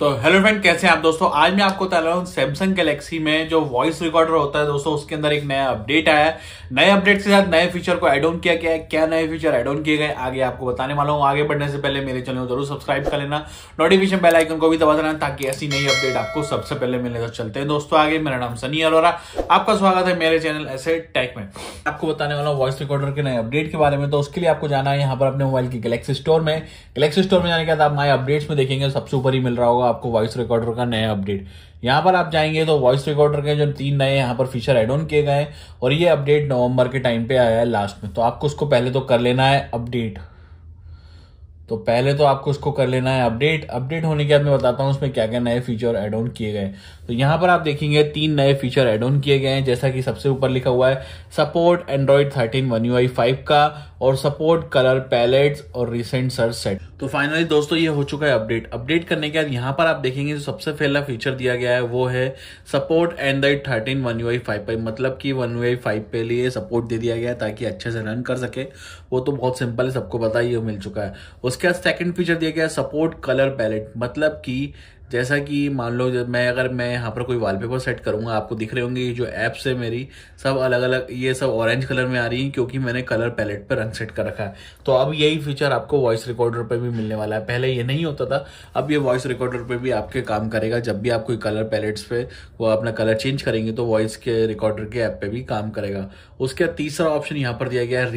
तो hello friend कैसे हैं आप दोस्तों आज मैं आपको बता रहा हूँ सैमसंग गैलेक्सी में जो वॉइस रिकॉर्डर होता है दोस्तों उसके अंदर एक नया अपडेट आया है नए अपडेट के साथ नए फीचर को एड ऑन किया गया है क्या नए फीचर एड ऑन किए गए आगे आपको बताने वाला हूँ आगे बढ़ने से पहले मेरे चैनल को जरूर सब्सक्राइब कर लेना नोटिफिकेशन बेल आइकन को भी दबा देना ताकि ऐसी नई अपडेट आपको सबसे पहले मिले तो चलते हैं दोस्तों आगे मेरा नाम सनी अरोरा आपका स्वागत है मेरे चैनल ऐसे टैक में आपको बताने वाला हूँ वॉइस रिकॉर्डर के नए अपडेट के बारे में तो उसके लिए आपको जाना है यहाँ पर अपने मोबाइल की गलेक्सी स्टोर में गलेक्सी स्टोर में जाने के बाद आप नए अपडेट्स में देखेंगे सबसे ऊपर ही मिल रहा होगा दूंगा आपको वॉइस रिकॉर्डर का नया अपडेट यहाँ पर आप जाएंगे तो वॉइस रिकॉर्डर के जो तीन नए यहाँ पर फीचर एड ऑन किए गए हैं और ये अपडेट नवंबर के टाइम पे आया है लास्ट में तो आपको उसको पहले तो कर लेना है अपडेट तो पहले तो आपको उसको कर लेना है अपडेट अपडेट होने के बाद मैं बताता हूँ उसमें क्या क्या नए फीचर एड ऑन किए गए तो यहाँ पर आप देखेंगे तीन नए फीचर एड ऑन किए गए हैं जैसा कि सबसे ऊपर लिखा हुआ है support Android thirteen One UI five फाइव का और सपोर्ट कलर पैलेट्स और रिसेंट सर्च सेट तो फाइनली दोस्तों ये हो चुका है अपडेट अपडेट करने के बाद यहाँ पर आप देखेंगे जो सबसे पहला फीचर दिया गया है वो है support Android thirteen One UI five फाइव पे मतलब कि वन यू आई फाइव पे लिए सपोर्ट दे दिया गया है ताकि अच्छे से रन कर सके वो तो बहुत सिंपल है सबको पता ही मिल चुका है उसके बाद सेकंड फीचर दिया गया सपोर्ट कलर पैलेट मतलब कि जैसा कि मान लो जब मैं अगर मैं यहाँ पर कोई वॉलपेपर सेट करूँगा आपको दिख रहे होंगे जो एप्स है मेरी सब अलग अलग ये सब ऑरेंज कलर में आ रही हैं क्योंकि मैंने कलर पैलेट पर रंग सेट कर रखा है तो अब यही फीचर आपको वॉइस रिकॉर्डर पर भी मिलने वाला है पहले ये नहीं होता था अब ये वॉइस रिकॉर्डर पर भी आपके काम करेगा जब भी आप कोई कलर पैलेट्स पर वो अपना कलर चेंज करेंगे तो वॉइस के रिकॉर्डर के ऐप पर भी काम करेगा उसके बाद तीसरा ऑप्शन यहाँ पर दिया गया है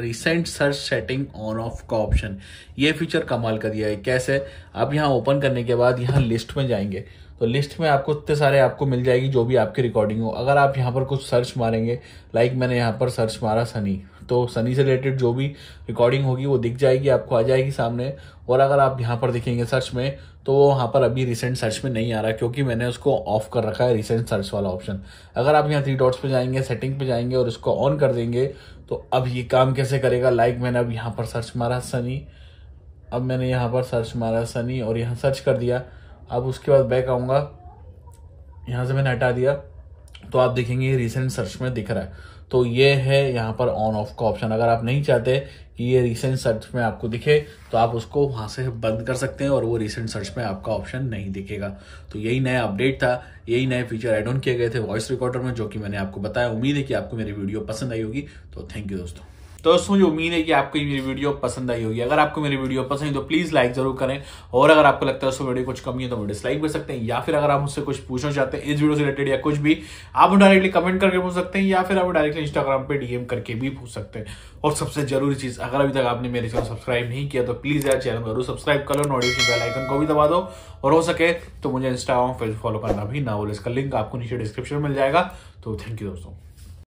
recent search setting on off का ऑप्शन ये फीचर कमाल का दिया है कैसे अब यहाँ ओपन करने के बाद यहाँ लिस्ट में जाएंगे तो लिस्ट में आपको इतने सारे आपको मिल जाएगी जो भी आपकी रिकॉर्डिंग हो अगर आप यहाँ पर कुछ सर्च मारेंगे लाइक मैंने यहाँ पर सर्च मारा सनी तो सनी से रिलेटेड जो भी रिकॉर्डिंग होगी वो दिख जाएगी आपको आ जाएगी सामने और अगर आप यहाँ पर दिखेंगे सर्च में तो वो वहाँ पर अभी रिसेंट सर्च में नहीं आ रहा क्योंकि मैंने उसको ऑफ कर रखा है रिसेंट सर्च वाला ऑप्शन अगर आप यहाँ थ्री डॉट्स पे जाएंगे सेटिंग पे जाएंगे और इसको ऑन कर देंगे तो अब ये काम कैसे करेगा लाइक मैंने अब यहाँ पर सर्च मारा सनी अब मैंने यहाँ पर सर्च मारा सनी और यहाँ सर्च कर दिया अब उसके बाद बैक आऊँगा यहाँ से मैंने हटा दिया तो आप देखेंगे रिसेंट सर्च में दिख रहा है तो ये है यहाँ पर ऑन ऑफ का ऑप्शन अगर आप नहीं चाहते कि ये रिसेंट सर्च में आपको दिखे तो आप उसको वहाँ से बंद कर सकते हैं और वो रिसेंट सर्च में आपका ऑप्शन नहीं दिखेगा तो यही नया अपडेट था यही नए फीचर एड ऑन किए गए थे वॉइस रिकॉर्डर में जो कि मैंने आपको बताया उम्मीद है कि आपको मेरी वीडियो पसंद आई होगी तो थैंक यू दोस्तों तो दोस्तों मुझे उम्मीद है कि आपको मेरी वीडियो पसंद आई होगी अगर आपको मेरी वीडियो पसंद है तो प्लीज़ लाइक जरूर करें और अगर आपको लगता है उसमें वीडियो कुछ कमी है तो वो डिसलाइक कर सकते हैं या फिर अगर आप मुझसे कुछ पूछना चाहते हैं इस वीडियो से रिलेटेड या कुछ भी आप डायरेक्टली कमेंट करके पूछ सकते हैं या फिर आप डायरेक्टली इंस्टाग्राम पर डीएम करके भी पूछ सकते हैं और सबसे जरूरी चीज़ अगर अभी तक आपने मेरे चैनल सब्सक्राइब नहीं किया तो प्लीज़ यार चैनल जरूर सब्सक्राइब कर लो नोटिफिकेशन बेल आइकन को भी दबा दो और हो सके तो मुझे इंस्टाग्राम फेसबुक फॉलो करना भी ना बोले इसका लिंक आपको नीचे डिस्क्रिप्शन में मिल जाएगा तो थैंक यू दोस्तों